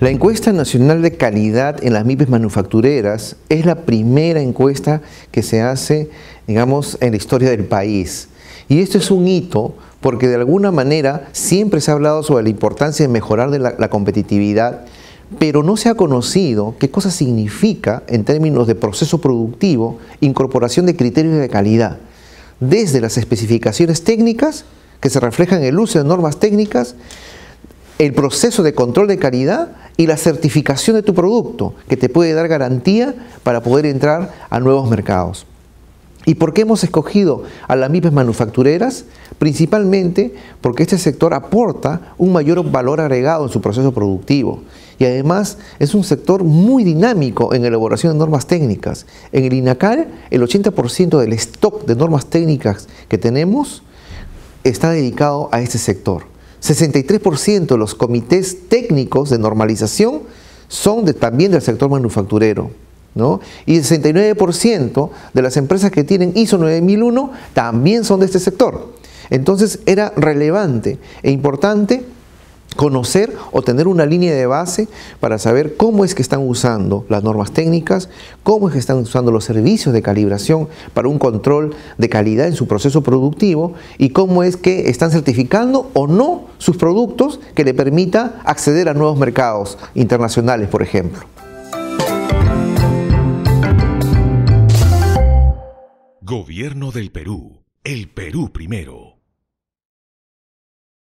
La encuesta nacional de calidad en las MIPES manufactureras es la primera encuesta que se hace, digamos, en la historia del país. Y esto es un hito porque de alguna manera siempre se ha hablado sobre la importancia de mejorar la competitividad, pero no se ha conocido qué cosa significa en términos de proceso productivo incorporación de criterios de calidad, desde las especificaciones técnicas que se reflejan en el uso de normas técnicas el proceso de control de calidad y la certificación de tu producto, que te puede dar garantía para poder entrar a nuevos mercados. ¿Y por qué hemos escogido a las MIPES manufactureras? Principalmente porque este sector aporta un mayor valor agregado en su proceso productivo y además es un sector muy dinámico en elaboración de normas técnicas. En el INACAL, el 80% del stock de normas técnicas que tenemos está dedicado a este sector. 63% de los comités técnicos de normalización son también del sector manufacturero. ¿no? Y el 69% de las empresas que tienen ISO 9001 también son de este sector. Entonces era relevante e importante conocer o tener una línea de base para saber cómo es que están usando las normas técnicas, cómo es que están usando los servicios de calibración para un control de calidad en su proceso productivo y cómo es que están certificando o no sus productos que le permita acceder a nuevos mercados internacionales, por ejemplo. Gobierno del Perú. El Perú primero.